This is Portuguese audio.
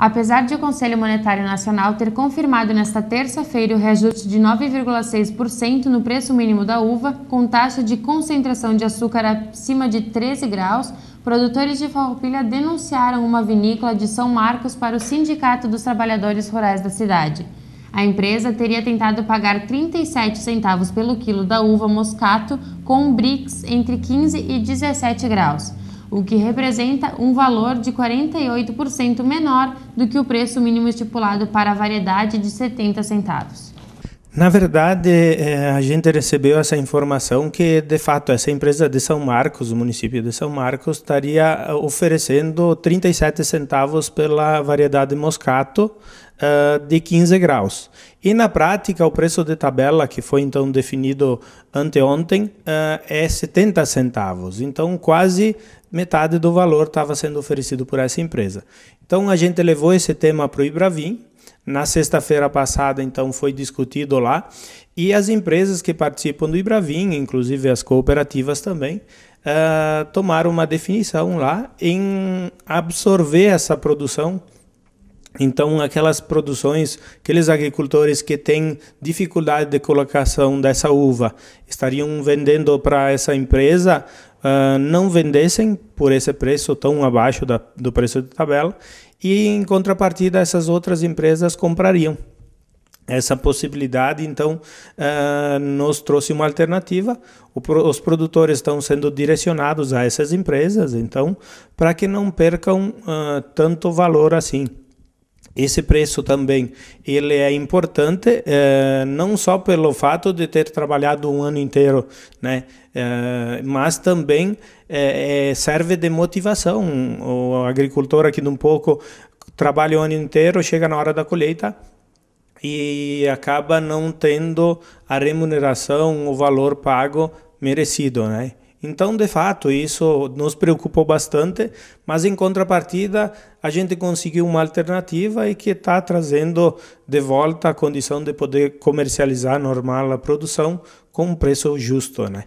Apesar de o Conselho Monetário Nacional ter confirmado nesta terça-feira o reajuste de 9,6% no preço mínimo da uva, com taxa de concentração de açúcar acima de 13 graus, produtores de farroupilha denunciaram uma vinícola de São Marcos para o Sindicato dos Trabalhadores Rurais da cidade. A empresa teria tentado pagar 37 centavos pelo quilo da uva moscato com um BRICS entre 15 e 17 graus o que representa um valor de 48% menor do que o preço mínimo estipulado para a variedade de 70 centavos. Na verdade, eh, a gente recebeu essa informação que, de fato, essa empresa de São Marcos, o município de São Marcos, estaria eh, oferecendo 37 centavos pela variedade Moscato eh, de 15 graus. E na prática, o preço de tabela, que foi então definido anteontem, é 70 centavos. Então, quase metade do valor estava sendo oferecido por essa empresa. Então a gente levou esse tema para o Ibravim. Na sexta-feira passada, então, foi discutido lá. E as empresas que participam do Ibravim, inclusive as cooperativas também, uh, tomaram uma definição lá em absorver essa produção então, aquelas produções, aqueles agricultores que têm dificuldade de colocação dessa uva estariam vendendo para essa empresa uh, não vendessem por esse preço tão abaixo da, do preço de tabela e, em contrapartida, essas outras empresas comprariam. Essa possibilidade, então, uh, nos trouxe uma alternativa. os produtores estão sendo direcionados a essas empresas, então, para que não percam uh, tanto valor assim. Esse preço também ele é importante eh, não só pelo fato de ter trabalhado um ano inteiro, né, eh, mas também eh, serve de motivação. O agricultor aqui de um pouco trabalha o ano inteiro, chega na hora da colheita e acaba não tendo a remuneração, o valor pago merecido, né? Então, de fato, isso nos preocupou bastante, mas em contrapartida, a gente conseguiu uma alternativa e que está trazendo de volta a condição de poder comercializar normal a produção com um preço justo, né?